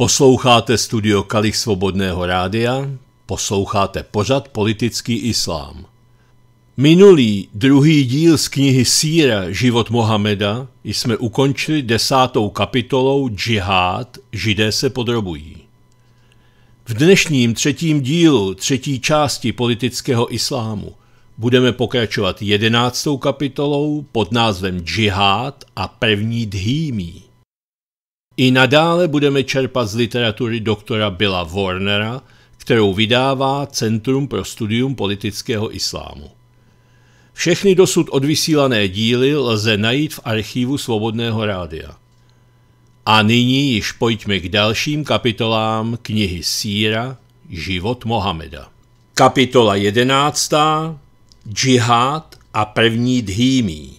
Posloucháte studio Kalich Svobodného rádia, posloucháte pořad Politický islám. Minulý druhý díl z knihy Síra Život Mohameda jsme ukončili desátou kapitolou Džihad Židé se podrobují. V dnešním třetím dílu třetí části politického islámu budeme pokračovat jedenáctou kapitolou pod názvem Džihad a první dhýmí. I nadále budeme čerpat z literatury doktora Billa Warnera, kterou vydává Centrum pro studium politického islámu. Všechny dosud odvysílané díly lze najít v archivu Svobodného rádia. A nyní již pojďme k dalším kapitolám knihy Síra Život Mohameda. Kapitola 11. Džihad a první dhýmí.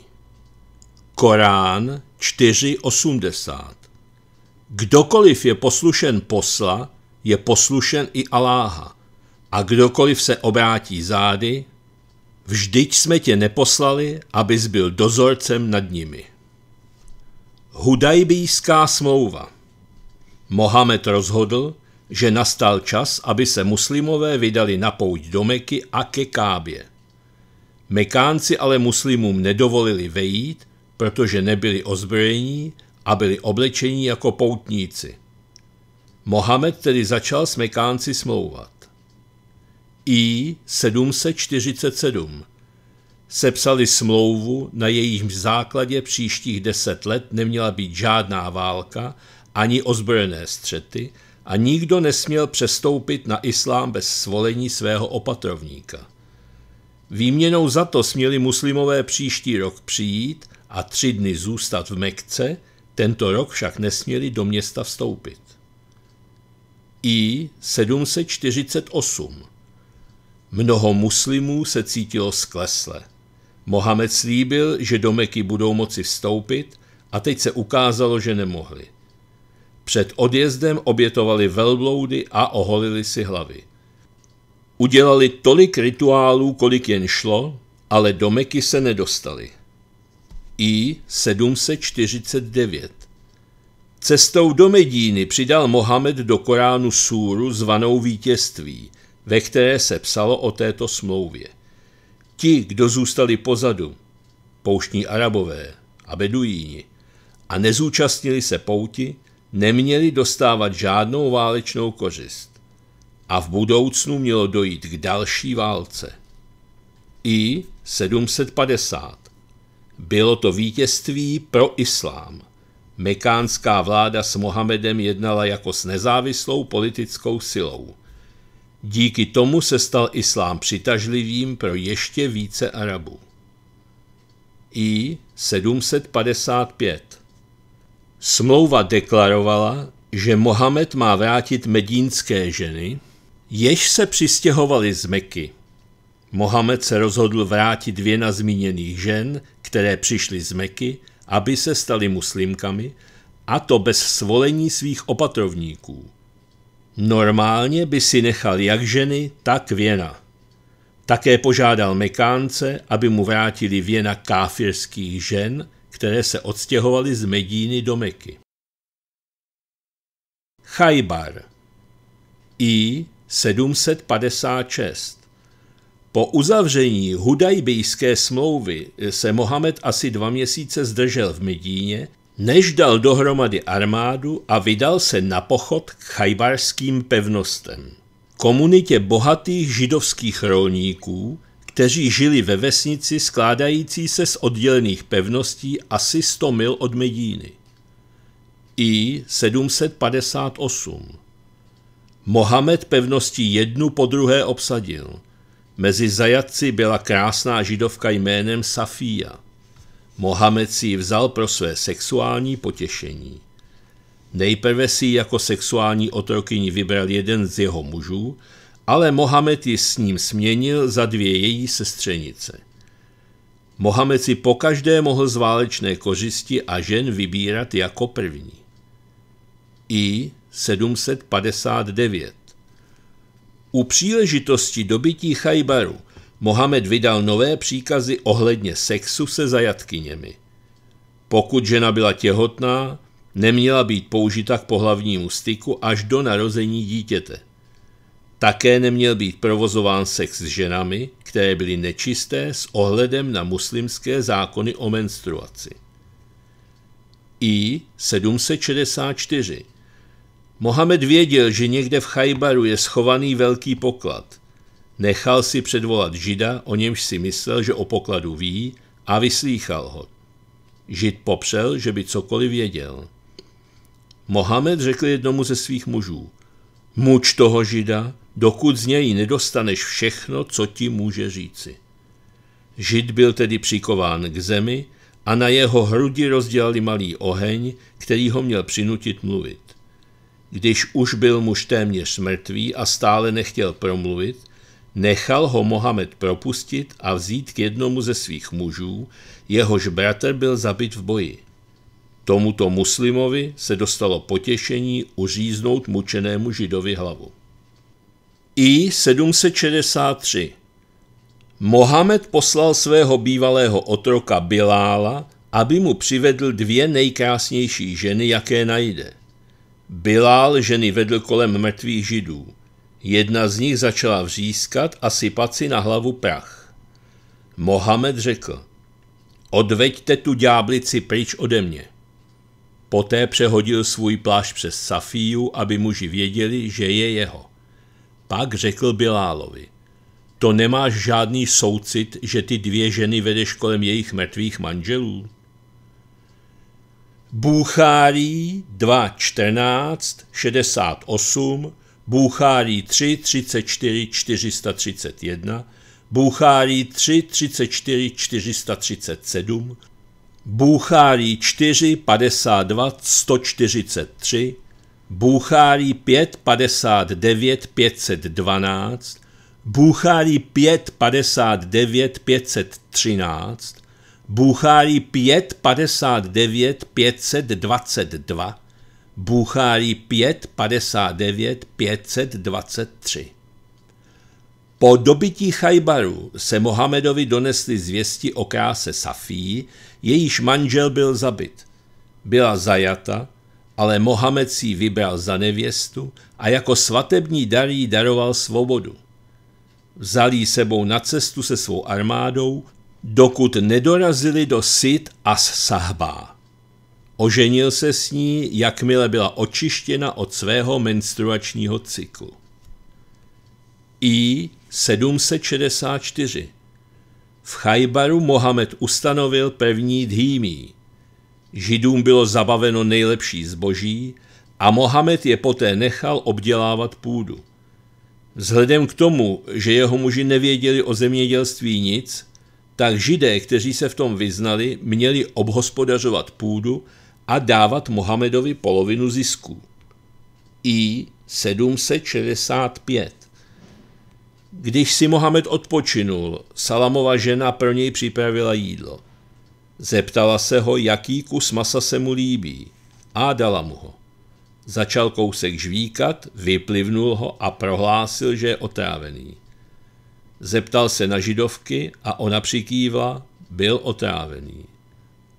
Korán 4.80 Kdokoliv je poslušen posla, je poslušen i Aláha. A kdokoliv se obrátí zády, vždyť jsme tě neposlali, abys byl dozorcem nad nimi. Hudajbíjská smlouva Mohamed rozhodl, že nastal čas, aby se muslimové vydali na pouť do Meky a ke Kábě. Mekánci ale muslimům nedovolili vejít, protože nebyli ozbrojení a byli oblečeni jako poutníci. Mohamed tedy začal smekánci smlouvat. I 747 sepsali smlouvu, na jejím základě příštích deset let neměla být žádná válka ani ozbrojené střety a nikdo nesměl přestoupit na islám bez svolení svého opatrovníka. Výměnou za to směli muslimové příští rok přijít a tři dny zůstat v Mekce – tento rok však nesměli do města vstoupit. I 748. Mnoho muslimů se cítilo sklesle. Mohamed slíbil, že do Meky budou moci vstoupit a teď se ukázalo, že nemohli. Před odjezdem obětovali velbloudy a oholili si hlavy. Udělali tolik rituálů, kolik jen šlo, ale do Meky se nedostali. I 749. Cestou do Medíny přidal Mohamed do Koránu súru zvanou vítězství, ve které se psalo o této smlouvě. Ti, kdo zůstali pozadu, pouštní arabové a beduíni, a nezúčastnili se pouti, neměli dostávat žádnou válečnou kořist. A v budoucnu mělo dojít k další válce. I 750. Bylo to vítězství pro islám. Mekánská vláda s Mohamedem jednala jako s nezávislou politickou silou. Díky tomu se stal islám přitažlivým pro ještě více Arabů. I 755 Smlouva deklarovala, že Mohamed má vrátit medínské ženy, jež se přistěhovaly z Meky. Mohamed se rozhodl vrátit věna zmíněných žen, které přišly z Meky, aby se staly muslimkami, a to bez svolení svých opatrovníků. Normálně by si nechal jak ženy, tak věna. Také požádal Mekánce, aby mu vrátili věna káfirských žen, které se odstěhovaly z Medíny do Meky. Chajbar I 756 po uzavření hudajbijské smlouvy se Mohamed asi dva měsíce zdržel v Medíně, než dal dohromady armádu a vydal se na pochod k chajbarským pevnostem. Komunitě bohatých židovských rolníků, kteří žili ve vesnici skládající se z oddělených pevností asi 100 mil od Medíny. I 758. Mohamed pevnosti jednu po druhé obsadil – Mezi zajatci byla krásná židovka jménem Safia. Mohamed si ji vzal pro své sexuální potěšení. Nejprve si ji jako sexuální otrokyni vybral jeden z jeho mužů, ale Mohamed ji s ním směnil za dvě její sestřenice. Mohamed si pokaždé mohl z válečné kořisti a žen vybírat jako první. I 759 u příležitosti dobytí Chajbaru Mohamed vydal nové příkazy ohledně sexu se zajatkyněmi. Pokud žena byla těhotná, neměla být použita k pohlavnímu styku až do narození dítěte. Také neměl být provozován sex s ženami, které byly nečisté s ohledem na muslimské zákony o menstruaci. I 764 Mohamed věděl, že někde v Chajbaru je schovaný velký poklad. Nechal si předvolat žida, o němž si myslel, že o pokladu ví, a vyslýchal ho. Žid popřel, že by cokoliv věděl. Mohamed řekl jednomu ze svých mužů, muč toho žida, dokud z něj nedostaneš všechno, co ti může říci. Žid byl tedy přikován k zemi a na jeho hrudi rozdělali malý oheň, který ho měl přinutit mluvit. Když už byl muž téměř mrtvý a stále nechtěl promluvit, nechal ho Mohamed propustit a vzít k jednomu ze svých mužů, jehož bratr byl zabit v boji. Tomuto muslimovi se dostalo potěšení uříznout mučenému židovi hlavu. I 763 Mohamed poslal svého bývalého otroka Bilála, aby mu přivedl dvě nejkrásnější ženy, jaké najde. Bilál ženy vedl kolem mrtvých židů. Jedna z nich začala vřískat a sypat si na hlavu prach. Mohamed řekl, odveďte tu ďáblici pryč ode mě. Poté přehodil svůj plášť přes Safíju, aby muži věděli, že je jeho. Pak řekl Bilálovi, to nemáš žádný soucit, že ty dvě ženy vedeš kolem jejich mrtvých manželů? Bůchárí 2, 14, 68, Bůchárí 3, 34, 431, Bůchárí 3, 34, 437, Bůchárý 4, 52, 143, Bůchárý 5, 59, 512, Bůchárý 5, 59, 513, Bůchárì 5, 59, 522, Bůchárì 5, 59, 523. Po dobití Chajbaru se Mohamedovi donesly zvěsti o kráse Safí, jejíž manžel byl zabit. Byla zajata, ale Mohamed si ji vybral za nevěstu a jako svatební dar jí daroval svobodu. Vzal jí sebou na cestu se svou armádou dokud nedorazili do Sid as Sahba. Oženil se s ní, jakmile byla očištěna od svého menstruačního cyklu. I 764 V Chajbaru Mohamed ustanovil pevní dhýmí. Židům bylo zabaveno nejlepší zboží a Mohamed je poté nechal obdělávat půdu. Vzhledem k tomu, že jeho muži nevěděli o zemědělství nic, tak židé, kteří se v tom vyznali, měli obhospodařovat půdu a dávat Mohamedovi polovinu zisku. I 765. Když si Mohamed odpočinul, Salamova žena pro něj připravila jídlo. Zeptala se ho, jaký kus masa se mu líbí a dala mu ho. Začal kousek žvíkat, vyplivnul ho a prohlásil, že je otrávený. Zeptal se na židovky a ona přikývla, byl otrávený.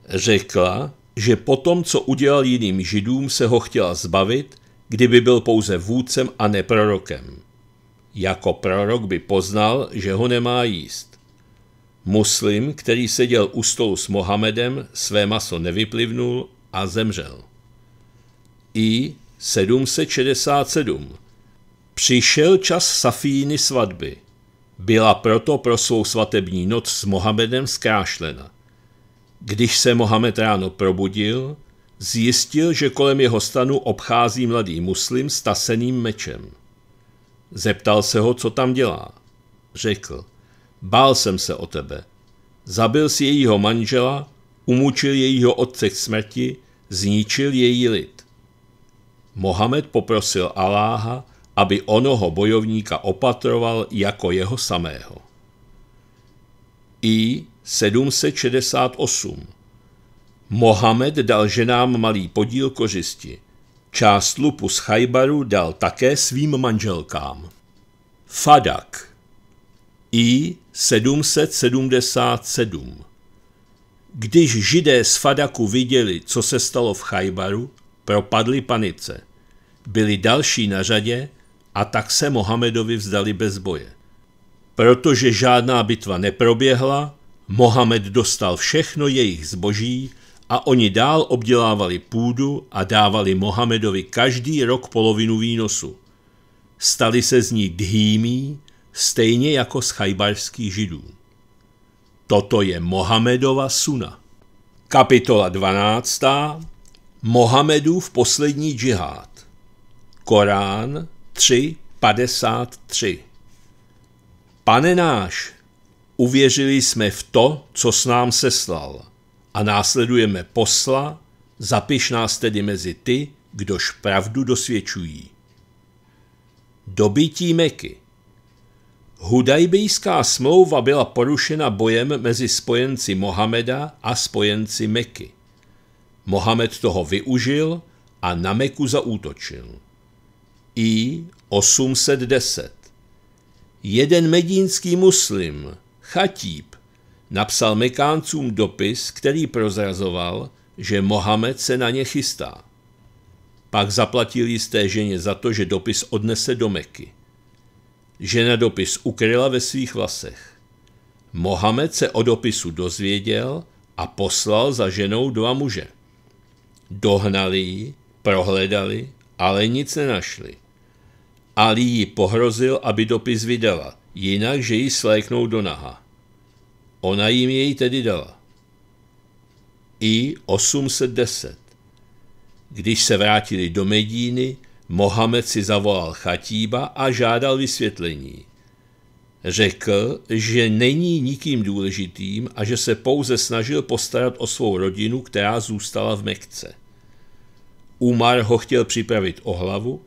Řekla, že po tom, co udělal jiným židům, se ho chtěla zbavit, kdyby byl pouze vůdcem a ne prorokem. Jako prorok by poznal, že ho nemá jíst. Muslim, který seděl u stolu s Mohamedem, své maso nevyplivnul a zemřel. I 767. Přišel čas Safíny svatby – byla proto pro svou svatební noc s Mohamedem zkrášlena. Když se Mohamed ráno probudil, zjistil, že kolem jeho stanu obchází mladý muslim s taseným mečem. Zeptal se ho, co tam dělá. Řekl, bál jsem se o tebe. Zabil si jejího manžela, umučil jejího otce k smrti, zničil její lid. Mohamed poprosil Aláha, aby onoho bojovníka opatroval jako jeho samého. I 768. Mohamed dal ženám malý podíl kořisti. Část lupu z Chajbaru dal také svým manželkám. Fadak I 777 Když židé z Fadaku viděli, co se stalo v Chajbaru, propadli panice. Byli další na řadě, a tak se Mohamedovi vzdali bez boje. Protože žádná bitva neproběhla, Mohamed dostal všechno jejich zboží a oni dál obdělávali půdu a dávali Mohamedovi každý rok polovinu výnosu. Stali se z ní dhýmí, stejně jako z chajbarských židů. Toto je Mohamedova suna. Kapitola 12. Mohamedův poslední džihad. Korán 3.53. Pane náš, uvěřili jsme v to, co s nám seslal a následujeme posla, zapiš nás tedy mezi ty, kdož pravdu dosvědčují. Dobytí Meky Hudajbijská smlouva byla porušena bojem mezi spojenci Mohameda a spojenci Meky. Mohamed toho využil a na Meku zaútočil. I 810. Jeden medínský muslim, Chatíb, napsal Mekáncům dopis, který prozrazoval, že Mohamed se na ně chystá. Pak zaplatil jisté ženě za to, že dopis odnese do Meky. Žena dopis ukryla ve svých vlasech. Mohamed se o dopisu dozvěděl a poslal za ženou dva muže. Dohnali ji, prohledali, ale nic nenašli. Ali ji pohrozil, aby dopis vydala, jinak, že ji sléknou do naha. Ona jim jej tedy dala. I 810. Když se vrátili do Medíny, Mohamed si zavolal Chatíba a žádal vysvětlení. Řekl, že není nikým důležitým a že se pouze snažil postarat o svou rodinu, která zůstala v Mekce. Umar ho chtěl připravit o hlavu,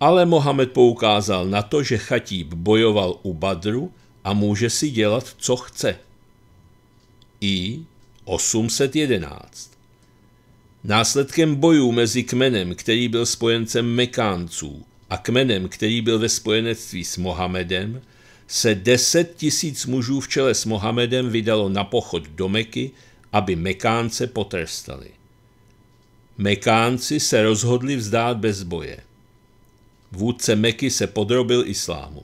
ale Mohamed poukázal na to, že Chatíb bojoval u Badru a může si dělat, co chce. I 811. Následkem bojů mezi kmenem, který byl spojencem Mekánců, a kmenem, který byl ve spojenectví s Mohamedem, se deset tisíc mužů v čele s Mohamedem vydalo na pochod do Meky, aby Mekánce potrestali. Mekánci se rozhodli vzdát bez boje. Vůdce Meky se podrobil islámu.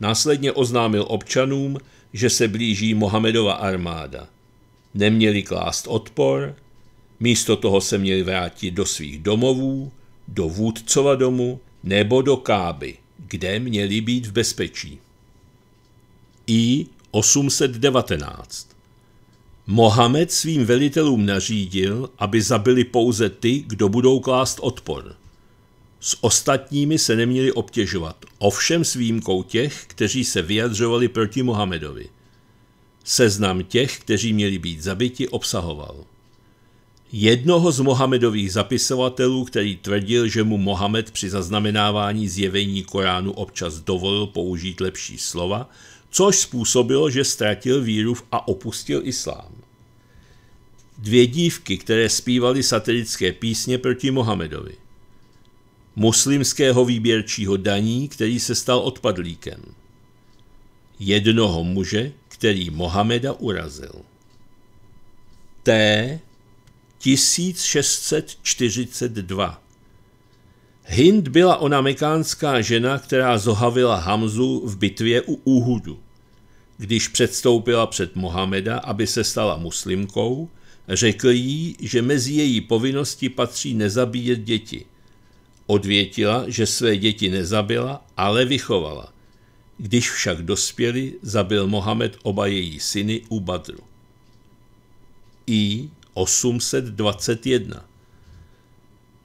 Následně oznámil občanům, že se blíží Mohamedova armáda. Neměli klást odpor, místo toho se měli vrátit do svých domovů, do vůdcova domu nebo do Káby, kde měli být v bezpečí. I 819 Mohamed svým velitelům nařídil, aby zabili pouze ty, kdo budou klást odpor. S ostatními se neměli obtěžovat, ovšem s výjimkou těch, kteří se vyjadřovali proti Mohamedovi. Seznam těch, kteří měli být zabiti, obsahoval jednoho z Mohamedových zapisovatelů, který tvrdil, že mu Mohamed při zaznamenávání zjevení Koránu občas dovolil použít lepší slova, což způsobilo, že ztratil víru a opustil islám. Dvě dívky, které zpívaly satirické písně proti Mohamedovi – muslimského výběrčího daní, který se stal odpadlíkem. Jednoho muže, který Mohameda urazil. T. 1642 Hind byla ona mekánská žena, která zohavila Hamzu v bitvě u Úhudu. Když předstoupila před Mohameda, aby se stala muslimkou, řekl jí, že mezi její povinnosti patří nezabíjet děti – Odvětila, že své děti nezabila, ale vychovala. Když však dospěli, zabil Mohamed oba její syny u Badru. I 821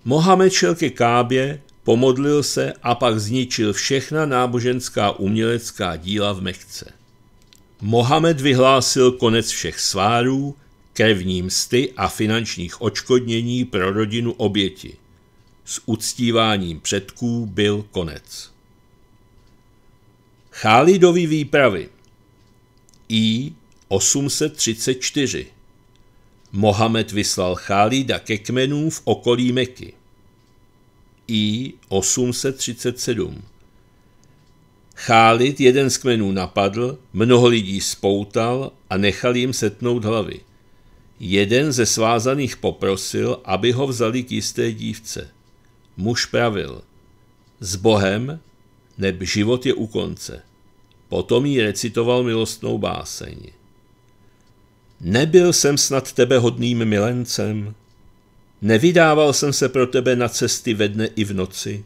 Mohamed šel ke Kábě, pomodlil se a pak zničil všechna náboženská umělecká díla v Mekce. Mohamed vyhlásil konec všech svárů, krevní msty a finančních očkodnění pro rodinu oběti s uctíváním předků byl konec. Chálidovi výpravy I 834 Mohamed vyslal Chálida ke kmenům v okolí Meky. I 837 Chálid jeden z kmenů napadl, mnoho lidí spoutal a nechal jim setnout hlavy. Jeden ze svázaných poprosil, aby ho vzali k jisté dívce. Muž pravil, s Bohem, neb život je u konce. Potom jí recitoval milostnou báseň. Nebyl jsem snad tebe hodným milencem, nevydával jsem se pro tebe na cesty ve dne i v noci.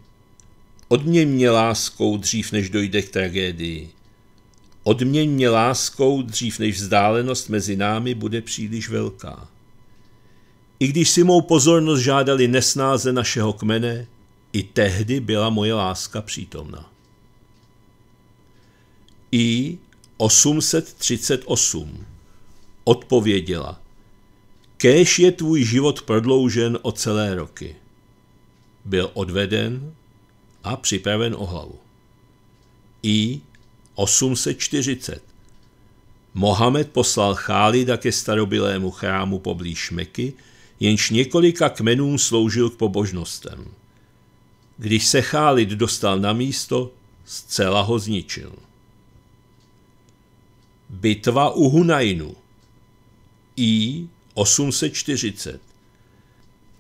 Odměň mě láskou dřív, než dojde k tragédii. Odměň mě láskou dřív, než vzdálenost mezi námi bude příliš velká. I když si mou pozornost žádali nesnáze našeho kmene, i tehdy byla moje láska přítomna. I 838 odpověděla, kéž je tvůj život prodloužen o celé roky. Byl odveden a připraven o hlavu. I 840 Mohamed poslal Chálida ke starobilému chrámu poblíž Meky, jenž několika kmenům sloužil k pobožnostem. Když se Chálit dostal na místo, zcela ho zničil. Bitva u Hunajnu I 840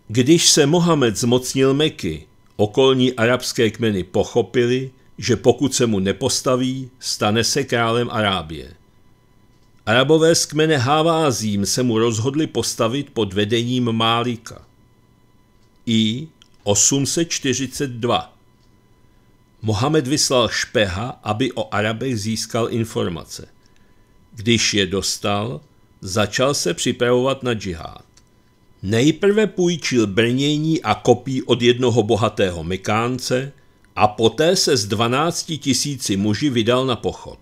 Když se Mohamed zmocnil Meky, okolní arabské kmeny pochopili, že pokud se mu nepostaví, stane se králem Arábie. Arabové z kmene Havázím se mu rozhodli postavit pod vedením Málika. I 842. Mohamed vyslal špeha, aby o Arabech získal informace. Když je dostal, začal se připravovat na džihad. Nejprve půjčil brnění a kopí od jednoho bohatého mykánce a poté se z 12 tisíci muži vydal na pochod.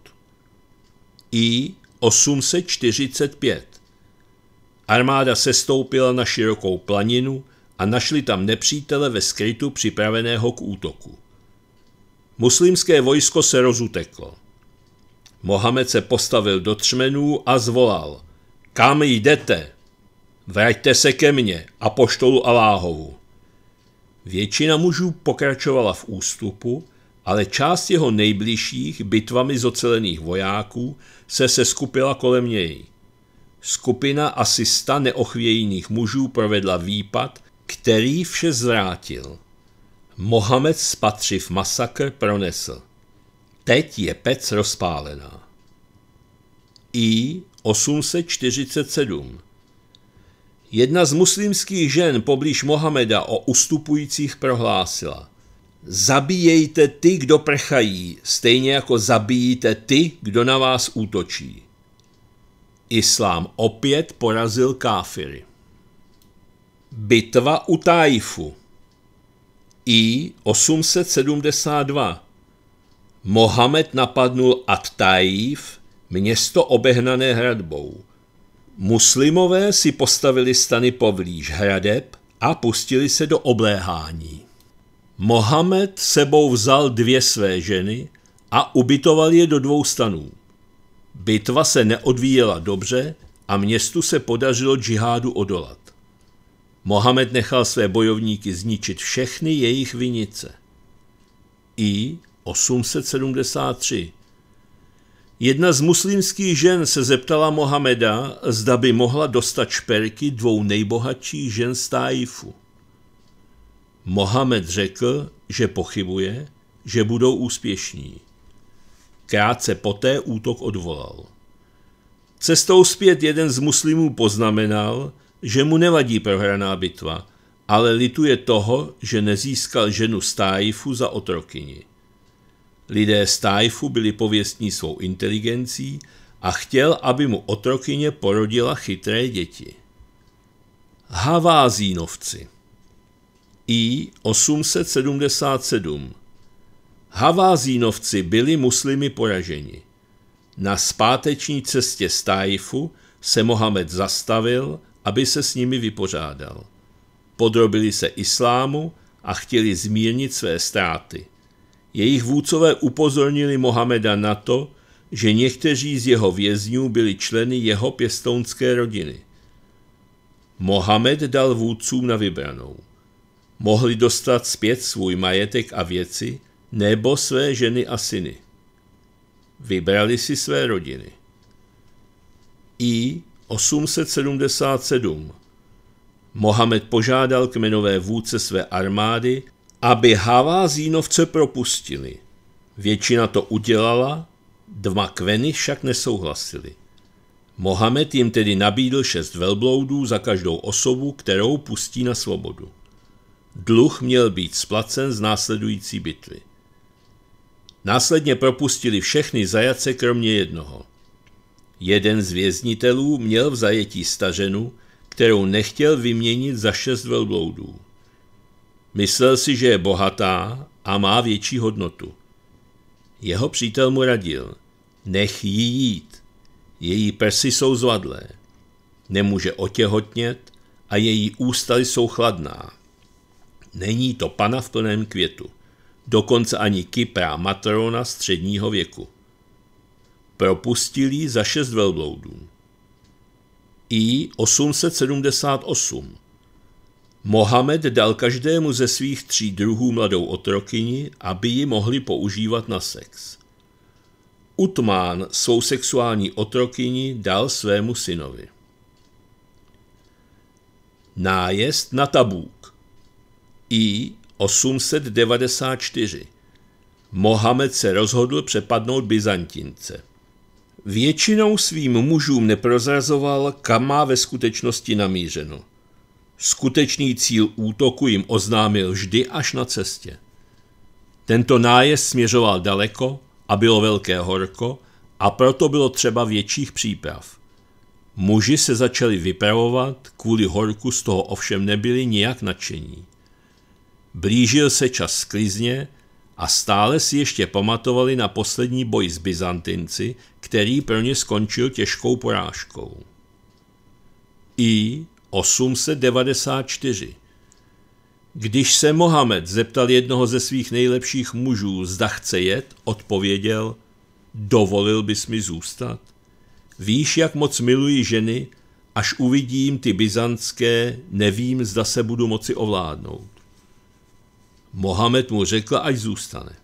I 845. Armáda sestoupila na širokou planinu a našli tam nepřítele ve skrytu připraveného k útoku. Muslimské vojsko se rozuteklo. Mohamed se postavil do třmenů a zvolal Kam jdete? Vraťte se ke mně a poštolu Aláhovu. Většina mužů pokračovala v ústupu, ale část jeho nejbližších bitvami zocelených vojáků se seskupila kolem něj. Skupina asi sta neochvějných mužů provedla výpad, který vše zvrátil. Mohamed spatřiv masakr pronesl. Teď je pec rozpálená. I 847 Jedna z muslimských žen poblíž Mohameda o ustupujících prohlásila – Zabíjejte ty, kdo prchají, stejně jako zabíjíte ty, kdo na vás útočí. Islám opět porazil káfiry. Bitva u Tajfu I 872 Mohamed napadnul At-Tajif, město obehnané hradbou. Muslimové si postavili stany povlíž hradeb a pustili se do obléhání. Mohamed sebou vzal dvě své ženy a ubytoval je do dvou stanů. Bitva se neodvíjela dobře a městu se podařilo džihádu odolat. Mohamed nechal své bojovníky zničit všechny jejich vinice. I 873 Jedna z muslimských žen se zeptala Mohameda, zda by mohla dostat šperky dvou nejbohatších žen z Tájifu. Mohamed řekl, že pochybuje, že budou úspěšní. Krátce poté útok odvolal. Cestou zpět jeden z muslimů poznamenal, že mu nevadí prohraná bitva, ale lituje toho, že nezískal ženu Stájfu za otrokyni. Lidé Stájfu byli pověstní svou inteligencí a chtěl, aby mu otrokyně porodila chytré děti. Havázínovci – i 877. Havázínovci byli muslimy poraženi. Na zpáteční cestě z Tajfu se Mohamed zastavil, aby se s nimi vypořádal. Podrobili se islámu a chtěli zmírnit své ztráty. Jejich vůdcové upozornili Mohameda na to, že někteří z jeho vězňů byli členy jeho pěstounské rodiny. Mohamed dal vůdcům na vybranou – mohli dostat zpět svůj majetek a věci, nebo své ženy a syny. Vybrali si své rodiny. I 877 Mohamed požádal kmenové vůdce své armády, aby Havázínovce propustili. Většina to udělala, dva kveny však nesouhlasili. Mohamed jim tedy nabídl šest velbloudů za každou osobu, kterou pustí na svobodu. Dluh měl být splacen z následující bitvy. Následně propustili všechny zajace kromě jednoho. Jeden z věznitelů měl v zajetí staženu, kterou nechtěl vyměnit za šest velbloudů. Myslel si, že je bohatá a má větší hodnotu. Jeho přítel mu radil, nech ji jít, její prsy jsou zvadlé, nemůže otěhotnět a její ústa jsou chladná. Není to pana v plném květu. Dokonce ani kyprá matrona středního věku. Propustili za šest velbloudů. I 878. Mohamed dal každému ze svých tří druhů mladou otrokyni, aby ji mohli používat na sex. Utmán svou sexuální otrokyni dal svému synovi. Nájezd na Tabuk i 894 Mohamed se rozhodl přepadnout Byzantince. Většinou svým mužům neprozrazoval, kam má ve skutečnosti namířeno. Skutečný cíl útoku jim oznámil vždy až na cestě. Tento nájezd směřoval daleko a bylo velké horko a proto bylo třeba větších příprav. Muži se začali vypravovat, kvůli horku z toho ovšem nebyli nijak nadšení. Blížil se čas sklizně a stále si ještě pamatovali na poslední boj s Byzantinci, který pro ně skončil těžkou porážkou. I 894 Když se Mohamed zeptal jednoho ze svých nejlepších mužů, zda chce jet, odpověděl, dovolil bys mi zůstat? Víš, jak moc miluji ženy, až uvidím ty byzantské, nevím, zda se budu moci ovládnout. Mohamed mu řekl, ať zůstane.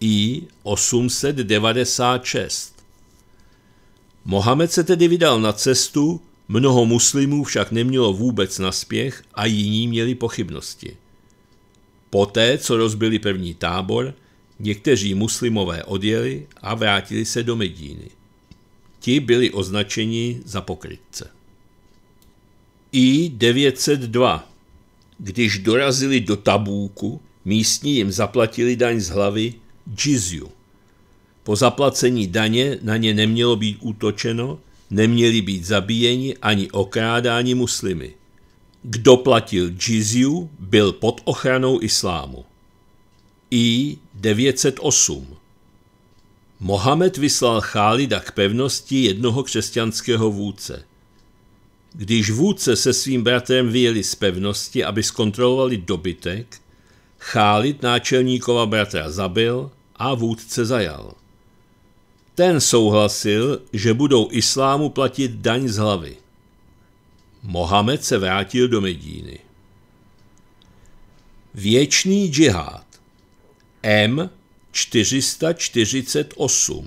I 896. Mohamed se tedy vydal na cestu, mnoho muslimů však nemělo vůbec naspěch a jiní měli pochybnosti. Poté, co rozbili první tábor, někteří muslimové odjeli a vrátili se do Medíny. Ti byli označeni za pokrytce. I 902 když dorazili do Tabůku, místní jim zaplatili daň z hlavy džizju. Po zaplacení daně na ně nemělo být útočeno, neměli být zabíjeni ani okrádáni muslimy. Kdo platil džizju, byl pod ochranou islámu. I 908 Mohamed vyslal Chálida k pevnosti jednoho křesťanského vůdce. Když vůdce se svým bratrem vyjeli z pevnosti, aby zkontrolovali dobytek, Chálit náčelníkova bratra zabil a vůdce zajal. Ten souhlasil, že budou islámu platit daň z hlavy. Mohamed se vrátil do Medíny. Věčný džihad M448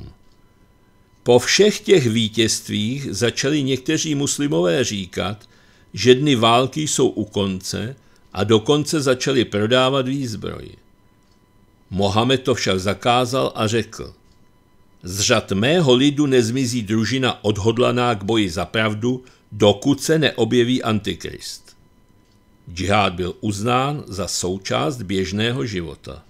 po všech těch vítězstvích začali někteří muslimové říkat, že dny války jsou u konce a dokonce začali prodávat výzbroj. Mohamed to však zakázal a řekl, z řad mého lidu nezmizí družina odhodlaná k boji za pravdu, dokud se neobjeví antikrist. Džihad byl uznán za součást běžného života.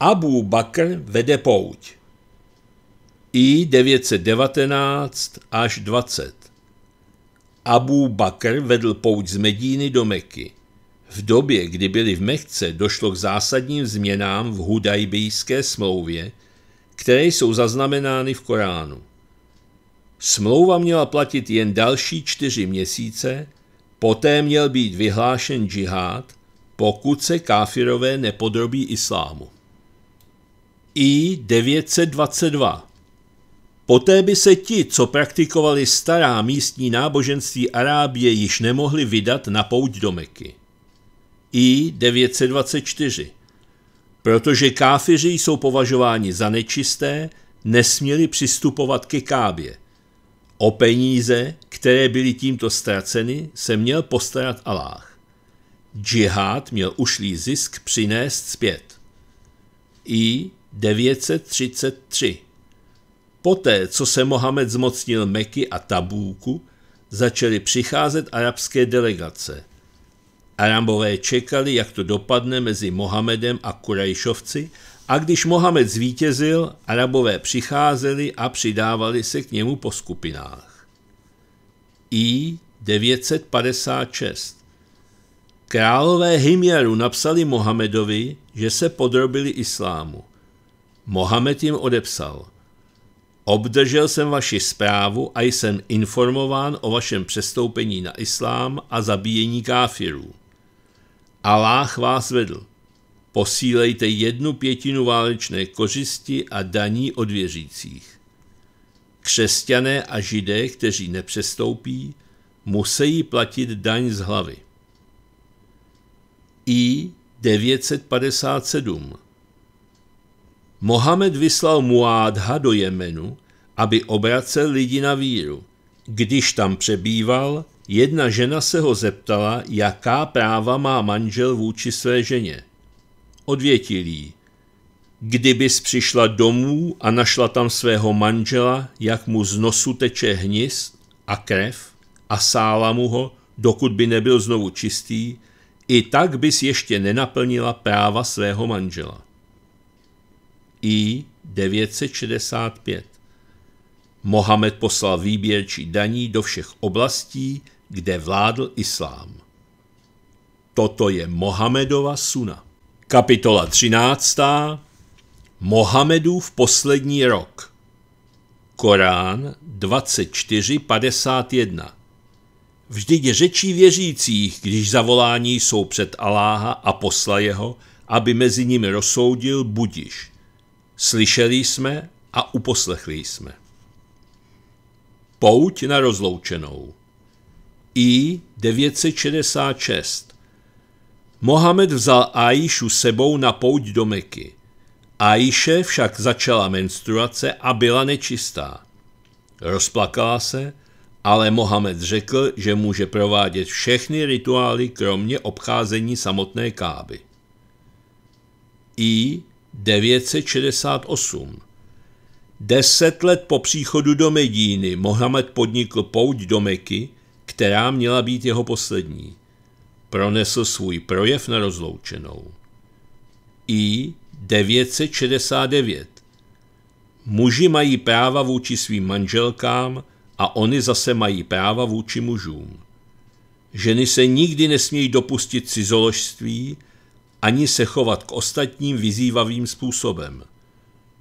Abu Bakr vede pouť. I 919 až 20. Abu Bakr vedl pouť z Medíny do Meky. V době, kdy byli v Mekce, došlo k zásadním změnám v hudajbijské smlouvě, které jsou zaznamenány v Koránu. Smlouva měla platit jen další čtyři měsíce, poté měl být vyhlášen džihád, pokud se káfirové nepodrobí islámu. I 922 Poté by se ti, co praktikovali stará místní náboženství Arábie, již nemohli vydat na pouť do Meky. I 924. Protože káfiři jsou považováni za nečisté, nesměli přistupovat ke kábě. O peníze, které byly tímto ztraceny, se měl postarat Aláh. Džihad měl ušlý zisk přinést zpět. I 933. Poté, co se Mohamed zmocnil Meky a Tabůku, začaly přicházet arabské delegace. Arabové čekali, jak to dopadne mezi Mohamedem a Kurajšovci a když Mohamed zvítězil, Arabové přicházeli a přidávali se k němu po skupinách. I 956 Králové Himjaru napsali Mohamedovi, že se podrobili islámu. Mohamed jim odepsal – Obdržel jsem vaši zprávu a jsem informován o vašem přestoupení na islám a zabíjení káfirů. Aláh vás vedl. Posílejte jednu pětinu válečné kořisti a daní od věřících. Křesťané a židé, kteří nepřestoupí, musí platit daň z hlavy. I 957 Mohamed vyslal Muádha do Jemenu, aby obracel lidi na víru. Když tam přebýval, jedna žena se ho zeptala, jaká práva má manžel vůči své ženě. Odvětil jí, kdybys přišla domů a našla tam svého manžela, jak mu z nosu teče hnis a krev a sála mu ho, dokud by nebyl znovu čistý, i tak bys ještě nenaplnila práva svého manžela. I 965. Mohamed poslal výběrčí daní do všech oblastí, kde vládl islám. Toto je Mohamedova suna. Kapitola 13. Mohamedův poslední rok. Korán 24.51 Vždyť řečí věřících, když zavolání jsou před Aláha a posla jeho, aby mezi nimi rozsoudil, budiš slyšeli jsme a uposlechli jsme. Pouť na rozloučenou. I 966. Mohamed vzal Aishu sebou na pouť do Meky. Aiše však začala menstruace a byla nečistá. Rozplakala se, ale Mohamed řekl, že může provádět všechny rituály kromě obcházení samotné káby. I 968. Deset let po příchodu do Medíny Mohamed podnikl pouť do Meky, která měla být jeho poslední. Pronesl svůj projev na rozloučenou. I 969. Muži mají práva vůči svým manželkám a oni zase mají práva vůči mužům. Ženy se nikdy nesmějí dopustit cizoložství ani se chovat k ostatním vyzývavým způsobem.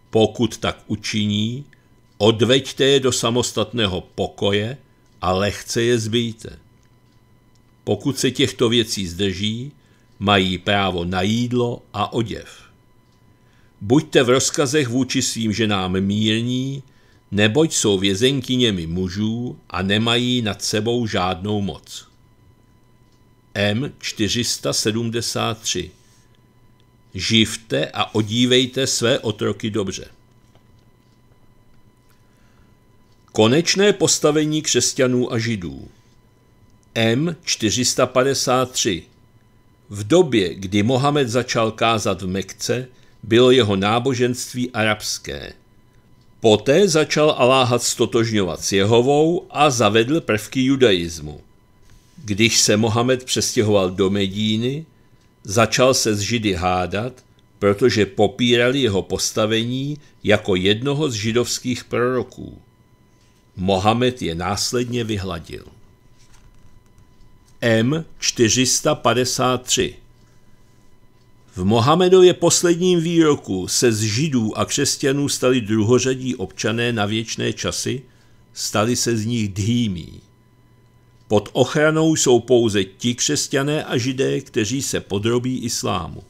Pokud tak učiní, odveďte je do samostatného pokoje a lehce je zbijte. Pokud se těchto věcí zdrží, mají právo na jídlo a oděv. Buďte v rozkazech vůči svým ženám mírní, neboť jsou vězenkyněmi mužů a nemají nad sebou žádnou moc. M473 živte a odívejte své otroky dobře. Konečné postavení křesťanů a židů M 453 V době, kdy Mohamed začal kázat v Mekce, bylo jeho náboženství arabské. Poté začal Aláhat stotožňovat s Jehovou a zavedl prvky judaismu. Když se Mohamed přestěhoval do Medíny, Začal se s Židy hádat, protože popírali jeho postavení jako jednoho z židovských proroků. Mohamed je následně vyhladil. M 453 v Mohamedově posledním výroku se z židů a křesťanů stali druhořadí občané na věčné časy, stali se z nich dhýmí. Pod ochranou jsou pouze ti křesťané a židé, kteří se podrobí islámu.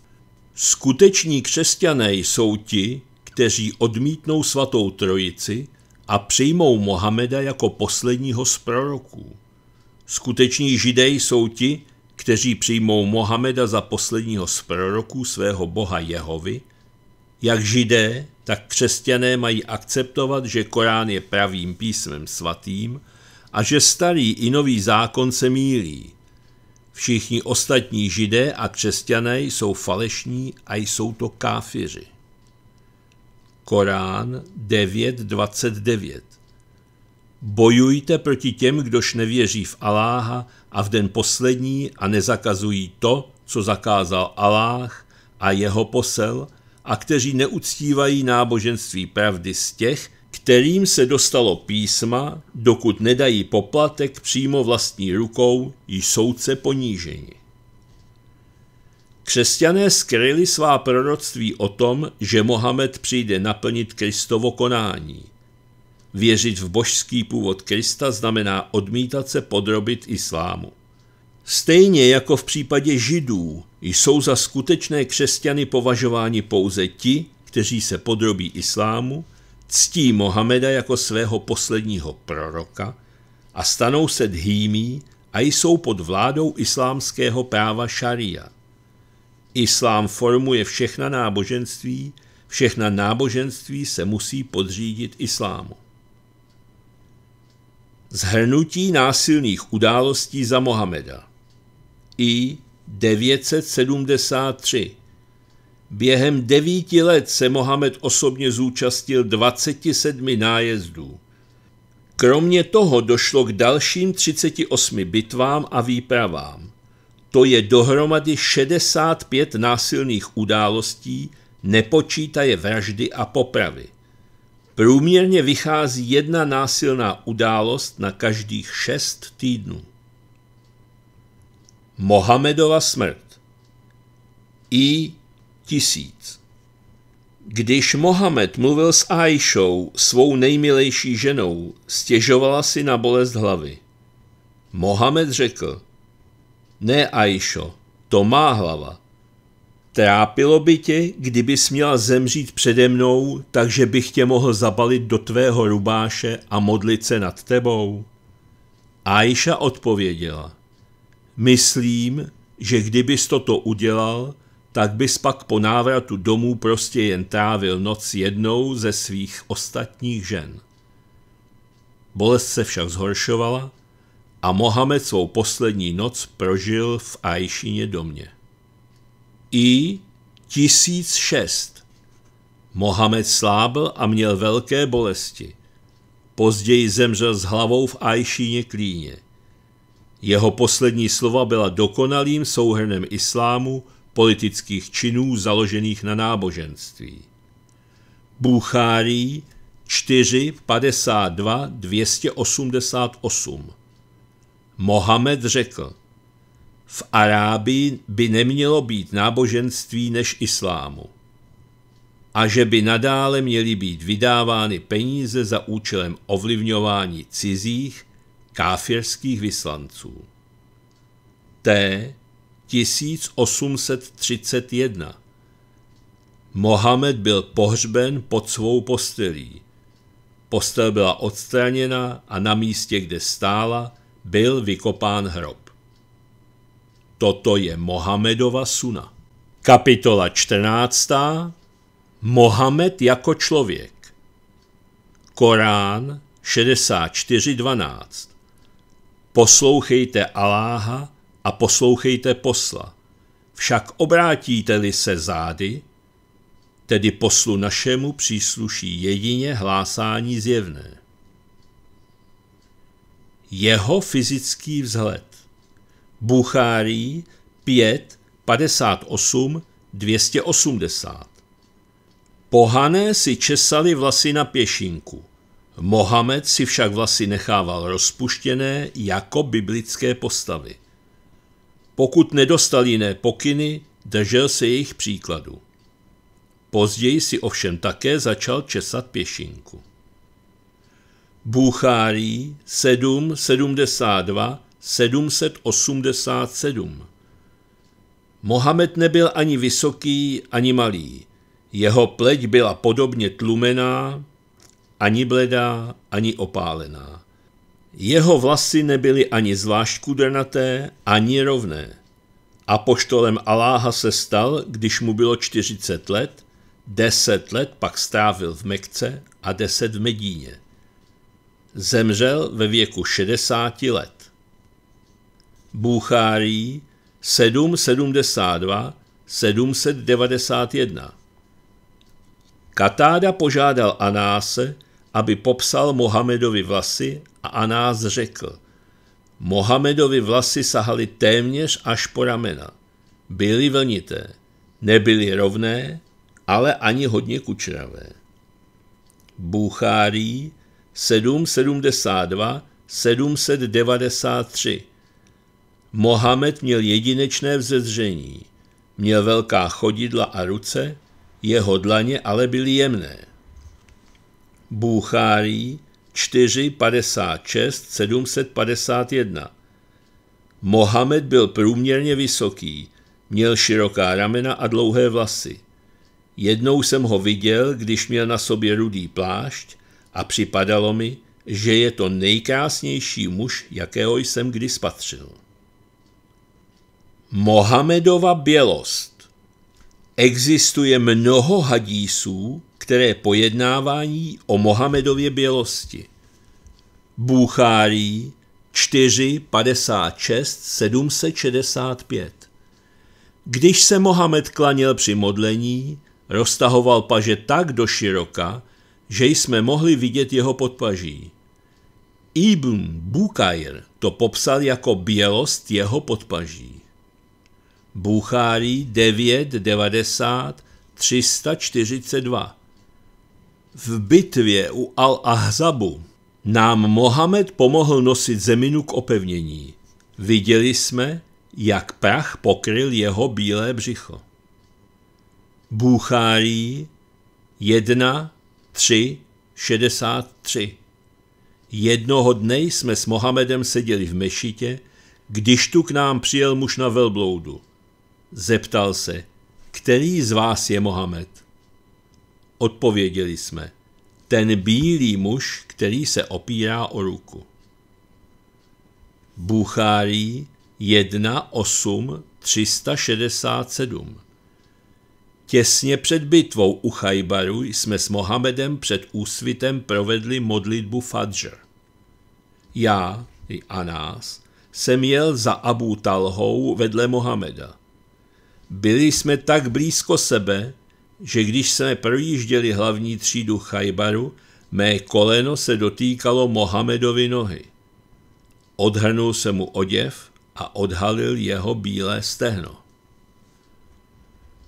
Skuteční křesťané jsou ti, kteří odmítnou svatou trojici a přijmou Mohameda jako posledního z proroků. Skuteční židé jsou ti, kteří přijmou Mohameda za posledního z proroků svého boha Jehovy. Jak židé, tak křesťané mají akceptovat, že Korán je pravým písmem svatým – a že starý i nový zákon se mílí. Všichni ostatní židé a křesťané jsou falešní a jsou to káfiři. Korán 9.29 Bojujte proti těm, kdož nevěří v Aláha a v den poslední a nezakazují to, co zakázal Aláh a jeho posel, a kteří neuctívají náboženství pravdy z těch, kterým se dostalo písma, dokud nedají poplatek přímo vlastní rukou, soudce poníženi. Křesťané skryli svá proroctví o tom, že Mohamed přijde naplnit Kristovo konání. Věřit v božský původ Krista znamená odmítat se podrobit islámu. Stejně jako v případě židů jsou za skutečné křesťany považováni pouze ti, kteří se podrobí islámu, ctí Mohameda jako svého posledního proroka a stanou se dhýmí a jsou pod vládou islámského práva šaria. Islám formuje všechna náboženství, všechna náboženství se musí podřídit islámu. Zhrnutí násilných událostí za Mohameda I 973 Během devíti let se Mohamed osobně zúčastnil 27 nájezdů. Kromě toho došlo k dalším 38 bitvám a výpravám. To je dohromady 65 násilných událostí, nepočítaje vraždy a popravy. Průměrně vychází jedna násilná událost na každých 6 týdnů. Mohamedova smrt I tisíc. Když Mohamed mluvil s Aishou, svou nejmilejší ženou, stěžovala si na bolest hlavy. Mohamed řekl, ne Aisho, to má hlava. Trápilo by tě, kdyby měla zemřít přede mnou, takže bych tě mohl zabalit do tvého rubáše a modlit se nad tebou? Aisha odpověděla, myslím, že kdybys toto udělal, tak bys pak po návratu domů prostě jen trávil noc jednou ze svých ostatních žen. Bolest se však zhoršovala a Mohamed svou poslední noc prožil v Ajšině domě. I 1006 Mohamed slábl a měl velké bolesti. Později zemřel s hlavou v Ajšině klíně. Jeho poslední slova byla dokonalým souhrnem islámu, politických činů založených na náboženství. Bůchárí 4, 52, 288 Mohamed řekl, v Arábii by nemělo být náboženství než islámu a že by nadále měly být vydávány peníze za účelem ovlivňování cizích, káfirských vyslanců. T. 1831. Mohamed byl pohřben pod svou postelí. Postel byla odstraněna a na místě, kde stála, byl vykopán hrob. Toto je Mohamedova suna. Kapitola 14. Mohamed jako člověk. Korán 64.12. Poslouchejte Aláha, a poslouchejte posla. Však obrátíte-li se zády, tedy poslu našemu přísluší jedině hlásání zjevné. Jeho fyzický vzhled Buchárí 5, 58, 280 Pohané si česali vlasy na pěšinku. Mohamed si však vlasy nechával rozpuštěné jako biblické postavy. Pokud nedostal jiné pokyny, držel se jejich příkladu. Později si ovšem také začal česat pěšinku. Bůchárý 772 787 Mohamed nebyl ani vysoký, ani malý. Jeho pleť byla podobně tlumená, ani bledá, ani opálená. Jeho vlasy nebyly ani zvlášť kudrnaté, ani rovné. poštolem Aláha se stal, když mu bylo 40 let, 10 let pak strávil v Mekce a 10 v Medíně. Zemřel ve věku 60 let. Bůchárí 772 791 Katáda požádal Anáse, aby popsal Mohamedovi vlasy a Anás řekl, Mohamedovi vlasy sahaly téměř až po ramena. Byly vlnité, nebyly rovné, ale ani hodně kučravé. Bůchárý 772 793 Mohamed měl jedinečné vzezření. Měl velká chodidla a ruce, jeho dlaně ale byly jemné. Bůchárý 4 56 751. Mohamed byl průměrně vysoký, měl široká ramena a dlouhé vlasy. Jednou jsem ho viděl, když měl na sobě rudý plášť a připadalo mi, že je to nejkrásnější muž, jakého jsem kdy spatřil. Mohamedova bělost Existuje mnoho hadísů, které pojednávání o Mohamedově bělosti. Bůchárí 4, 56, 765 Když se Mohamed klanil při modlení, roztahoval paže tak do široka, že jsme mohli vidět jeho podpaží. Ibn Bukair to popsal jako bělost jeho podpaží. Buchari 9, 90, 342 v bitvě u Al-Ahzabu nám Mohamed pomohl nosit zeminu k opevnění. Viděli jsme, jak prach pokryl jeho bílé břicho. Bůchárí 1, 3, 63 Jednoho dne jsme s Mohamedem seděli v mešitě, když tu k nám přijel muž na velbloudu. Zeptal se, který z vás je Mohamed? Odpověděli jsme, ten bílý muž, který se opírá o ruku. Buchárí 1, 8, 367 Těsně před bitvou u Chajbaru jsme s Mohamedem před úsvitem provedli modlitbu Fajr. Já i Anás jsem jel za Abu Talhou vedle Mohameda. Byli jsme tak blízko sebe, že když jsme projížděli hlavní třídu Chajbaru, mé koleno se dotýkalo Mohamedovi nohy. Odhrnul se mu oděv a odhalil jeho bílé stehno.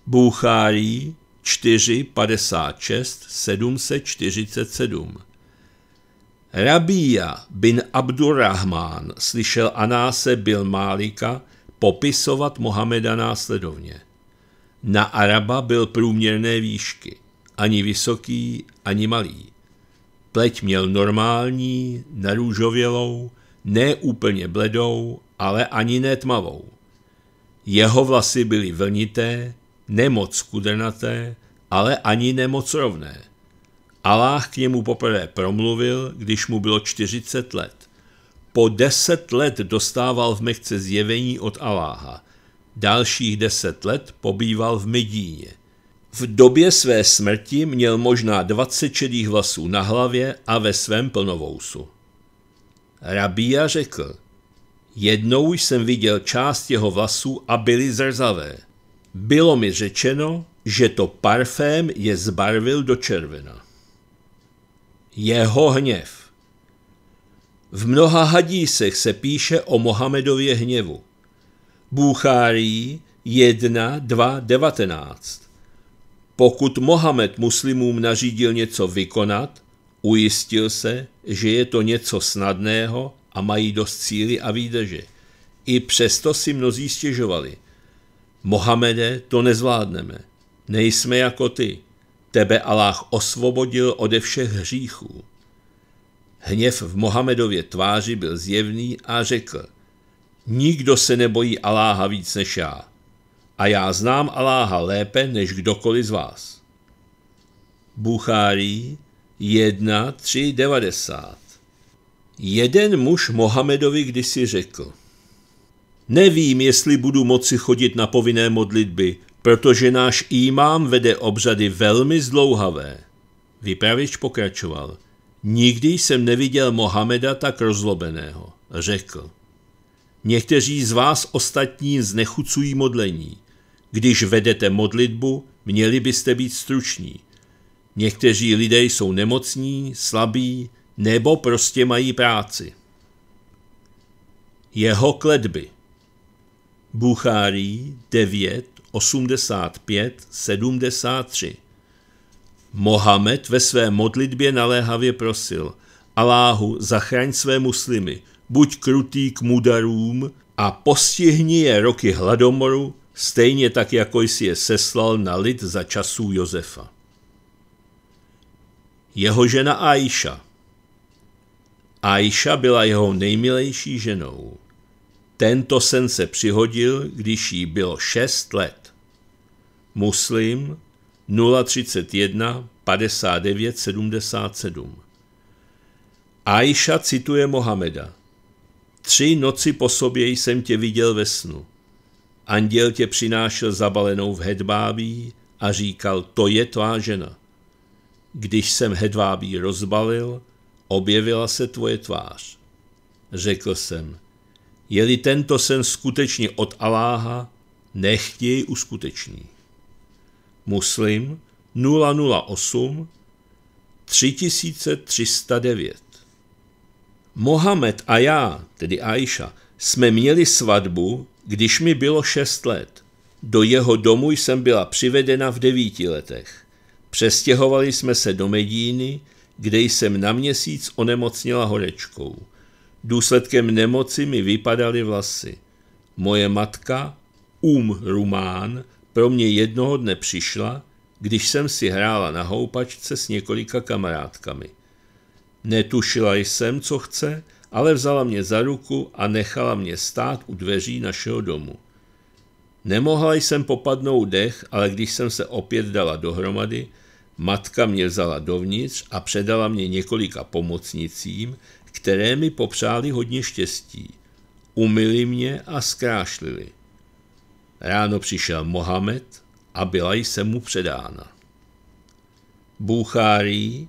Bůchárý 456 747 Rabíja bin Abdurrahman slyšel Anáse Bil Málika popisovat Mohameda následovně – na Araba byl průměrné výšky, ani vysoký, ani malý. Pleť měl normální, narůžovělou, ne úplně bledou, ale ani netmavou. Jeho vlasy byly vlnité, nemoc kudrnaté, ale ani nemoc rovné. Aláh k němu poprvé promluvil, když mu bylo 40 let. Po deset let dostával v Mechce zjevení od Aláha. Dalších deset let pobýval v Medíně. V době své smrti měl možná 20 šedých vlasů na hlavě a ve svém plnovousu. Rabia řekl, jednou jsem viděl část jeho vlasů a byly zrzavé. Bylo mi řečeno, že to parfém je zbarvil do červena. Jeho hněv V mnoha hadísech se píše o Mohamedově hněvu. Bůchárí 1, 2, 19. Pokud Mohamed muslimům nařídil něco vykonat, ujistil se, že je to něco snadného a mají dost síly a výdrže. I přesto si mnozí stěžovali. Mohamede, to nezvládneme. Nejsme jako ty. Tebe Allah osvobodil ode všech hříchů. Hněv v Mohamedově tváři byl zjevný a řekl – Nikdo se nebojí Aláha víc než já. A já znám Aláha lépe než kdokoliv z vás. Buchárý 1.3.90 Jeden muž Mohamedovi kdysi řekl Nevím, jestli budu moci chodit na povinné modlitby, protože náš imám vede obřady velmi zdlouhavé. Vypravěč pokračoval. Nikdy jsem neviděl Mohameda tak rozlobeného. Řekl. Někteří z vás ostatní znechucují modlení. Když vedete modlitbu, měli byste být struční. Někteří lidé jsou nemocní, slabí nebo prostě mají práci. Jeho kledby Buchárí 9, 85, 73 Mohamed ve své modlitbě naléhavě prosil Aláhu, zachraň své muslimy – buď krutý k mudarům a postihni je roky hladomoru, stejně tak, jako jsi je seslal na lid za časů Josefa. Jeho žena Aisha Aisha byla jeho nejmilejší ženou. Tento sen se přihodil, když jí bylo 6 let. Muslim 031 59 77 Aisha cituje Mohameda. Tři noci po sobě jsem tě viděl ve snu. Anděl tě přinášel zabalenou v hedvábí a říkal, to je tvá žena. Když jsem hedvábí rozbalil, objevila se tvoje tvář. Řekl jsem, je-li tento sen skutečně od Aláha, jej uskuteční. Muslim 008 3309 Mohamed a já, tedy Aisha, jsme měli svatbu, když mi bylo šest let. Do jeho domu jsem byla přivedena v devíti letech. Přestěhovali jsme se do Medíny, kde jsem na měsíc onemocněla horečkou. Důsledkem nemoci mi vypadaly vlasy. Moje matka, Um Rumán, pro mě jednoho dne přišla, když jsem si hrála na houpačce s několika kamarádkami. Netušila jsem, co chce, ale vzala mě za ruku a nechala mě stát u dveří našeho domu. Nemohla jsem popadnout dech, ale když jsem se opět dala dohromady, matka mě vzala dovnitř a předala mě několika pomocnicím, které mi popřáli hodně štěstí. Umyli mě a zkrášlili. Ráno přišel Mohamed a byla jsem mu předána. Bůchárý,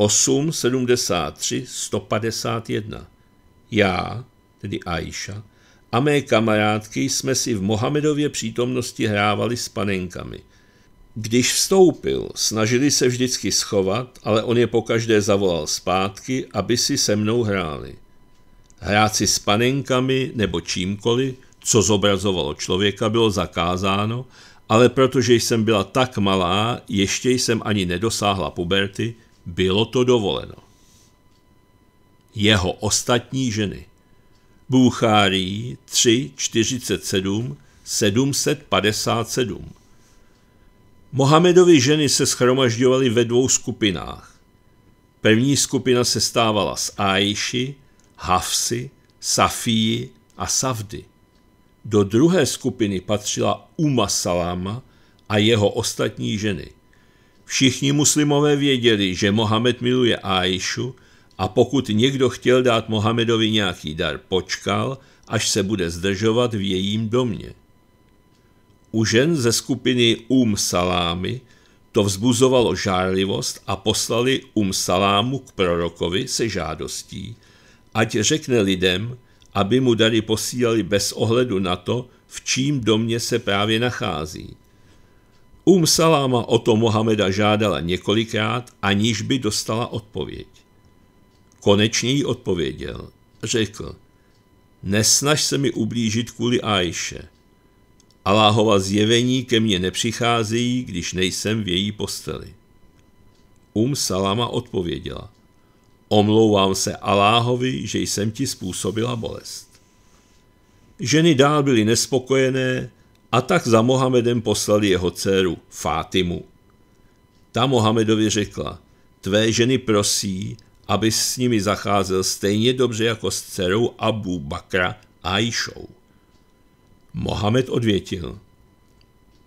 8, 73, 151. Já, tedy Aisha, a mé kamarádky jsme si v Mohamedově přítomnosti hrávali s panenkami. Když vstoupil, snažili se vždycky schovat, ale on je pokaždé zavolal zpátky, aby si se mnou hráli. Hrát si s panenkami nebo čímkoliv, co zobrazovalo člověka, bylo zakázáno, ale protože jsem byla tak malá, ještě jsem ani nedosáhla puberty, bylo to dovoleno. Jeho ostatní ženy. Bůchárí 3, 47, 757. Mohamedovi ženy se schromažďovaly ve dvou skupinách. První skupina se stávala z Aiši, Hafsi, Safii a Savdy. Do druhé skupiny patřila Uma Salama a jeho ostatní ženy. Všichni muslimové věděli, že Mohamed miluje Aishu a pokud někdo chtěl dát Mohamedovi nějaký dar, počkal, až se bude zdržovat v jejím domě. U žen ze skupiny Um Salámy to vzbuzovalo žárlivost a poslali Um Salámu k prorokovi se žádostí, ať řekne lidem, aby mu dary posílali bez ohledu na to, v čím domě se právě nachází. Um Saláma o to Mohameda žádala několikrát, aniž by dostala odpověď. Konečně jí odpověděl. Řekl, nesnaž se mi ublížit kvůli Ajše. Aláhova zjevení ke mně nepřicházejí, když nejsem v její posteli. Um Salama odpověděla. Omlouvám se Aláhovi, že jsem ti způsobila bolest. Ženy dál byly nespokojené, a tak za Mohamedem poslali jeho dceru Fátimu. Ta Mohamedovi řekla, tvé ženy prosí, aby s nimi zacházel stejně dobře jako s dcerou Abu Bakra Aishou. Mohamed odvětil,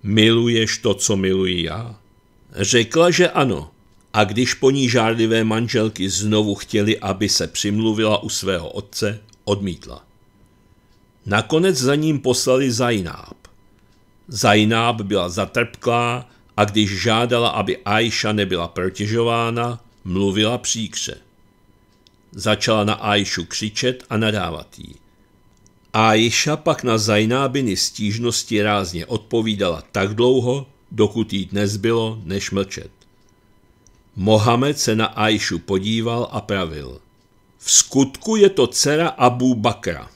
miluješ to, co miluji já? Řekla, že ano. A když po ní žárlivé manželky znovu chtěli, aby se přimluvila u svého otce, odmítla. Nakonec za ním poslali Zajnáb. Zajnáb byla zatrpklá a když žádala, aby Ajša nebyla protěžována, mluvila příkře. Začala na Ajšu křičet a nadávat jí. Ajša pak na Zajnábiny stížnosti rázně odpovídala tak dlouho, dokud jí nezbylo, než mlčet. Mohamed se na Ajšu podíval a pravil. V skutku je to dcera Abu Bakra.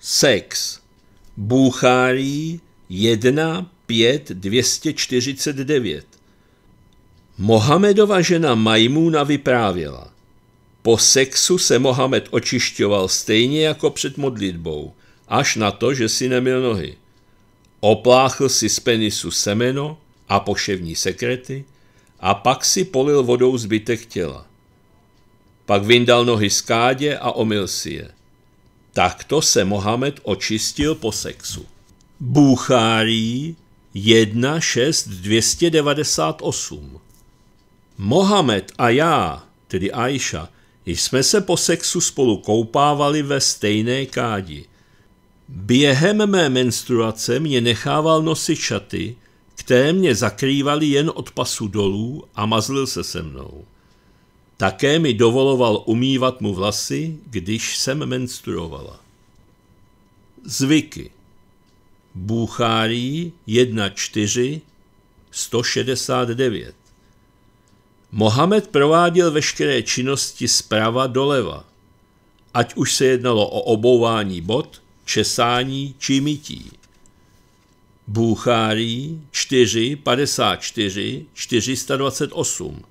Sex Bůchárí 1, 5, 249. Mohamedova žena Majmůna vyprávěla. Po sexu se Mohamed očišťoval stejně jako před modlitbou, až na to, že si neměl nohy. Opláchl si z penisu semeno a poševní sekrety a pak si polil vodou zbytek těla. Pak vyndal nohy z kádě a omyl si je. Takto se Mohamed očistil po sexu. Bůchárý 1.6.298 Mohamed a já, tedy Aisha, jsme se po sexu spolu koupávali ve stejné kádi. Během mé menstruace mě nechával nosit šaty, které mě zakrývaly jen od pasu dolů a mazlil se se mnou. Také mi dovoloval umývat mu vlasy, když jsem menstruovala. Zvyky Bůchárí 1.4 169 Mohamed prováděl veškeré činnosti zprava doleva, ať už se jednalo o obouvání bod, česání či mytí. Bůchárí 4, 54, 428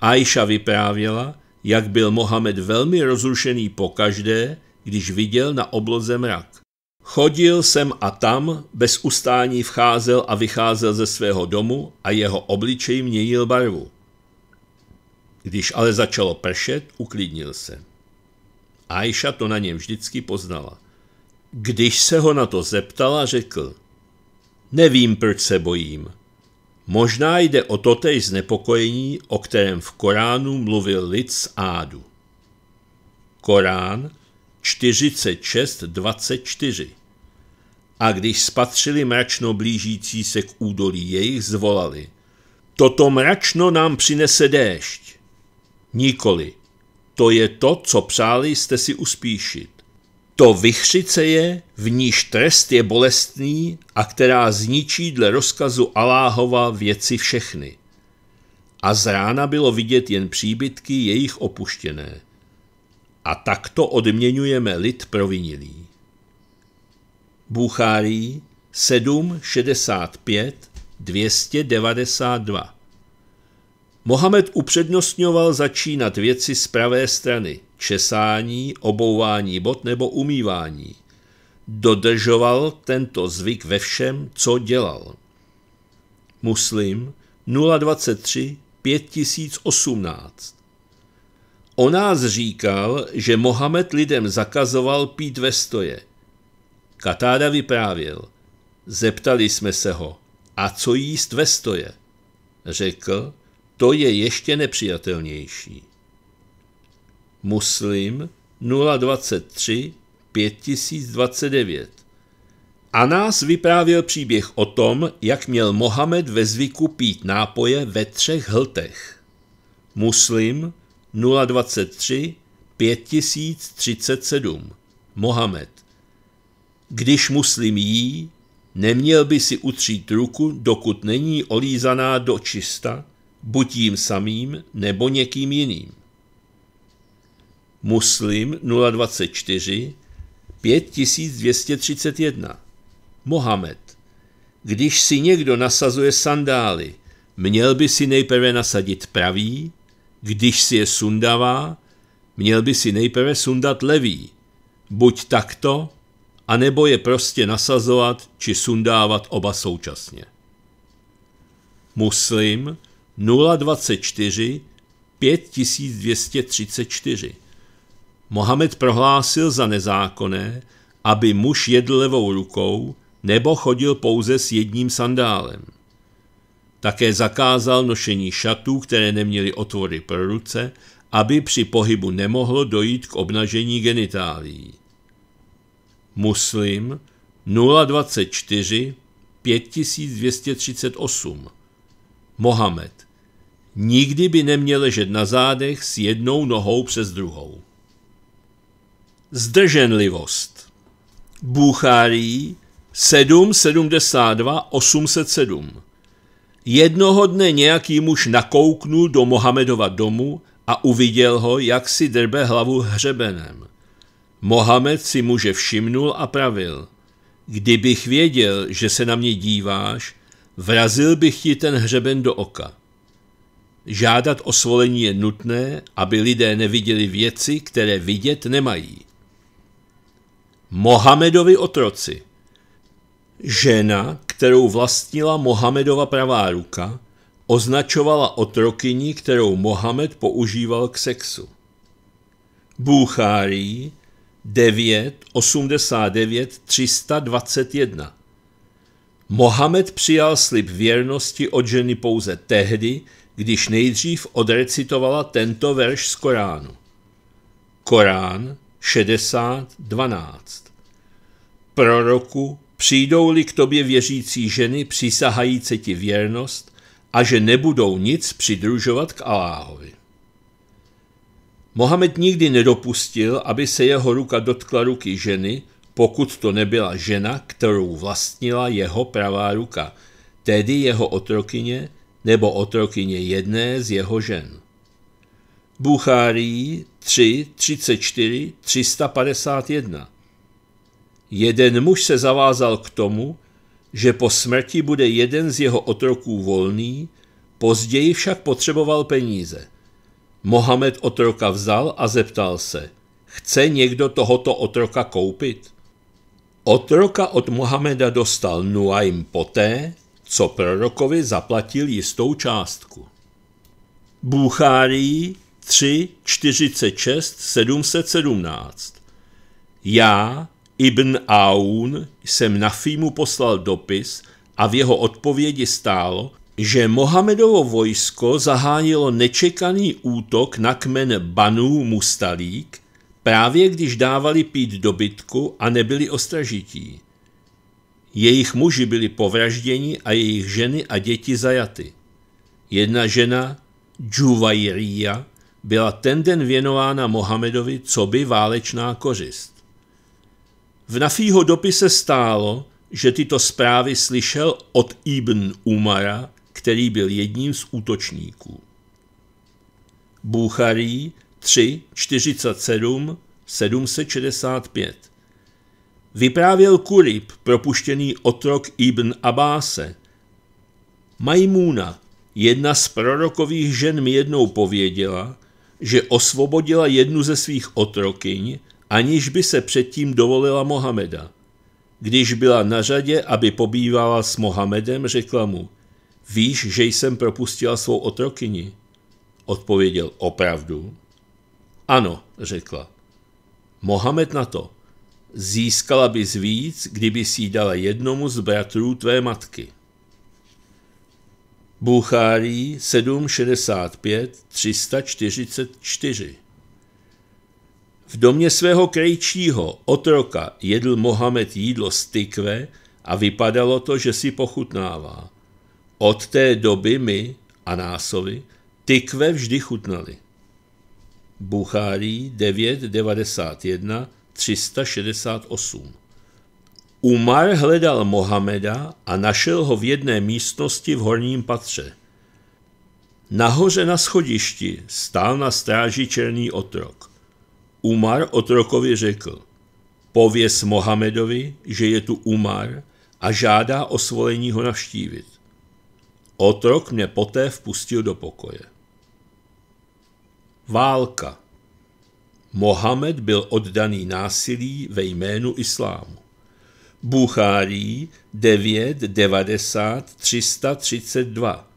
Ajša vyprávěla, jak byl Mohamed velmi rozrušený pokaždé, když viděl na obloze mrak. Chodil sem a tam, bez ustání vcházel a vycházel ze svého domu a jeho obličej měnil barvu. Když ale začalo pršet, uklidnil se. Ajša to na něm vždycky poznala. Když se ho na to zeptala, řekl, nevím, proč se bojím. Možná jde o totej znepokojení, o kterém v Koránu mluvil lid z ádu. Korán 46.24 A když spatřili mračno blížící se k údolí jejich, zvolali Toto mračno nám přinese déšť. Nikoli. To je to, co přáli jste si uspíšit. To vychřice je, v níž trest je bolestný a která zničí dle rozkazu Aláhova věci všechny. A z rána bylo vidět jen příbytky jejich opuštěné. A takto odměňujeme lid provinilý. Buchárý 765 292 Mohamed upřednostňoval začínat věci z pravé strany – česání, obouvání bot nebo umývání. Dodržoval tento zvyk ve všem, co dělal. Muslim 023 5018 O nás říkal, že Mohamed lidem zakazoval pít ve stoje. Katáda vyprávěl. Zeptali jsme se ho, a co jíst ve stoje? Řekl, to je ještě nepřijatelnější. Muslim 023 5029. A nás vyprávěl příběh o tom, jak měl Mohamed ve zvyku pít nápoje ve třech hltech. Muslim 023 5037. Mohamed. Když muslim jí, neměl by si utřít ruku, dokud není olízaná do čista, buď jím samým nebo někým jiným. Muslim 024 5231. Mohamed. Když si někdo nasazuje sandály, měl by si nejprve nasadit pravý, když si je sundává, měl by si nejprve sundat levý. Buď takto, anebo je prostě nasazovat či sundávat oba současně. Muslim 024 5234 Mohamed prohlásil za nezákonné, aby muž jedl levou rukou nebo chodil pouze s jedním sandálem. Také zakázal nošení šatů, které neměly otvory pro ruce, aby při pohybu nemohlo dojít k obnažení genitálií. Muslim 024 5238 Mohamed Nikdy by neměl ležet na zádech s jednou nohou přes druhou zdrženlivost. Bůchárí 772 807 Jednoho dne nějaký muž nakouknul do Mohamedova domu a uviděl ho, jak si drbe hlavu hřebenem. Mohamed si muže všimnul a pravil. Kdybych věděl, že se na mě díváš, vrazil bych ti ten hřeben do oka. Žádat o svolení je nutné, aby lidé neviděli věci, které vidět nemají. Mohamedovi otroci. Žena, kterou vlastnila Mohamedova pravá ruka, označovala otrokyní, kterou Mohamed používal k sexu. Bůchárí 9, 89, 321 Mohamed přijal slib věrnosti od ženy pouze tehdy, když nejdřív odrecitovala tento verš z Koránu. Korán 60, 12. Proroku, přijdou-li k tobě věřící ženy, přisahající ti věrnost a že nebudou nic přidružovat k Aláhovi. Mohamed nikdy nedopustil, aby se jeho ruka dotkla ruky ženy, pokud to nebyla žena, kterou vlastnila jeho pravá ruka, tedy jeho otrokyně nebo otrokyně jedné z jeho žen. Buchárií 3, 34, 351. Jeden muž se zavázal k tomu, že po smrti bude jeden z jeho otroků volný, později však potřeboval peníze. Mohamed otroka vzal a zeptal se, chce někdo tohoto otroka koupit? Otroka od Mohameda dostal Nuaim poté, co prorokovi zaplatil jistou částku. Bůchárý 3, 46, 717. Já, Ibn Aun, jsem na Fímu poslal dopis a v jeho odpovědi stálo, že Mohamedovo vojsko zahánilo nečekaný útok na kmen Banu Mustalík, právě když dávali pít dobytku a nebyli ostražití. Jejich muži byli povražděni a jejich ženy a děti zajaty. Jedna žena, Džuvajria, byla ten den věnována Mohamedovi co by válečná kořist. V Nafího dopise stálo, že tyto zprávy slyšel od Ibn Umara, který byl jedním z útočníků. Bucharí 3, 47, 765 Vyprávěl Kurib, propuštěný otrok Ibn Abáse. Majmúna, jedna z prorokových žen mi jednou pověděla, že osvobodila jednu ze svých otrokyň, aniž by se předtím dovolila Mohameda. Když byla na řadě, aby pobývala s Mohamedem, řekla mu, víš, že jsem propustila svou otrokyni? Odpověděl, opravdu? Ano, řekla. Mohamed na to, získala bys víc, kdyby si dala jednomu z bratrů tvé matky. Buchárí 765 344 V domě svého krejčího otroka jedl Mohamed jídlo z tykve a vypadalo to, že si pochutnává. Od té doby my, Anásovi, tykve vždy chutnali. Buchárí 991 368 Umar hledal Mohameda a našel ho v jedné místnosti v horním patře. Nahoře na schodišti stál na stráži černý otrok. Umar otrokovi řekl, pověz Mohamedovi, že je tu Umar a žádá o svolení ho navštívit. Otrok mě poté vpustil do pokoje. Válka Mohamed byl oddaný násilí ve jménu islámu. Buchárí 9, 90, 332.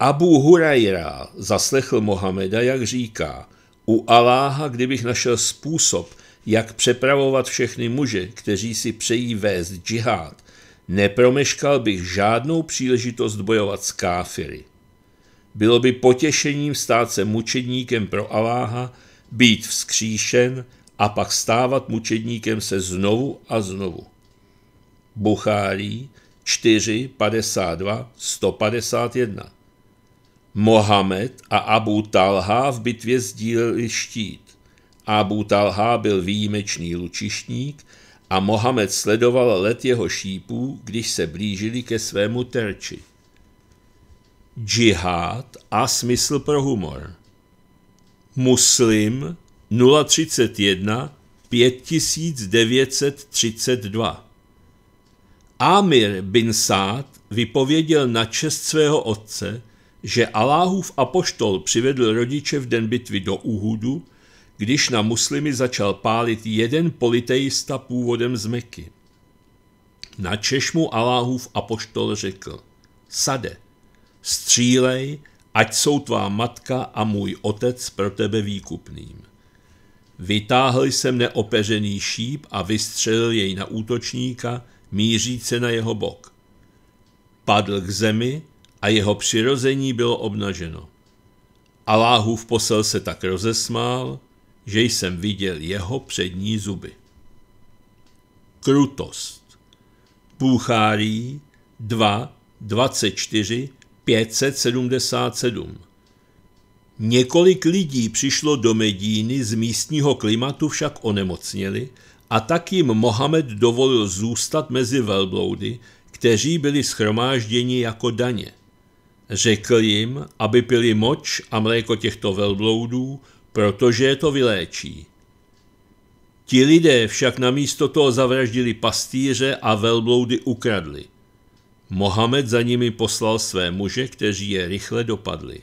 Abu Hurajra zaslechl Mohameda, jak říká, u Aláha, kdybych našel způsob, jak přepravovat všechny muže, kteří si přejí vést džihad, nepromeškal bych žádnou příležitost bojovat s káfiry. Bylo by potěšením stát se mučedníkem pro Aláha, být vzkříšen a pak stávat mučedníkem se znovu a znovu. Buchárì 4, 52, 151. Mohamed a Abu Talha v bitvě sdíleli štít. Abu Talha byl výjimečný lučišník a Mohamed sledoval let jeho šípů, když se blížili ke svému terči. Džihad a smysl pro humor Muslim 031 5932 Amir bin Sád vypověděl na čest svého otce, že Aláhův apoštol přivedl rodiče v den bitvy do Uhudu, když na muslimy začal pálit jeden politeista původem z Meky. Na Češmu Aláhův apoštol řekl, sade, střílej, ať jsou tvá matka a můj otec pro tebe výkupným. Vytáhl jsem neopeřený šíp a vystřelil jej na útočníka, Mířící na jeho bok. Padl k zemi a jeho přirození bylo obnaženo. Aláhův posel se tak rozesmál, že jsem viděl jeho přední zuby. Krutost Půchárí 2, 24, 577 Několik lidí přišlo do Medíny, z místního klimatu však onemocněli a tak jim Mohamed dovolil zůstat mezi velbloudy, kteří byli schromážděni jako daně. Řekl jim, aby pili moč a mléko těchto velbloudů, protože je to vyléčí. Ti lidé však namísto toho zavraždili pastýře a velbloudy ukradli. Mohamed za nimi poslal své muže, kteří je rychle dopadli.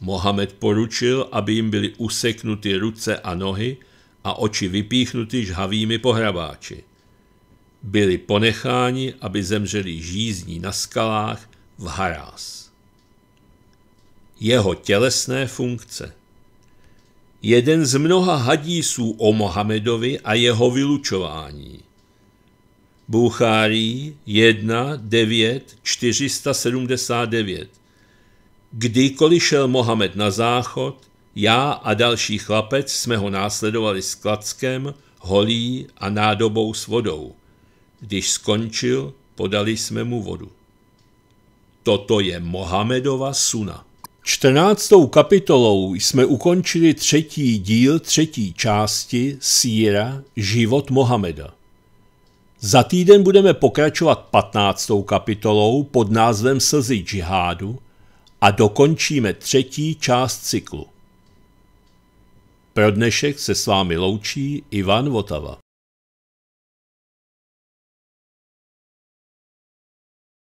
Mohamed poručil, aby jim byly useknuty ruce a nohy, a oči vypíchnuty žhavými pohrabáči. Byli ponecháni, aby zemřeli žízní na skalách v haráz. Jeho tělesné funkce Jeden z mnoha hadísů o Mohamedovi a jeho vylučování. Buchárí 1, 9, 479 Kdykoliv šel Mohamed na záchod, já a další chlapec jsme ho následovali s klackem, holí a nádobou s vodou. Když skončil, podali jsme mu vodu. Toto je Mohamedova suna. Čtrnáctou kapitolou jsme ukončili třetí díl třetí části Síra Život Mohameda. Za týden budeme pokračovat patnáctou kapitolou pod názvem Slzy džihádu a dokončíme třetí část cyklu. Pro dnešek se s vámi loučí Ivan Votava.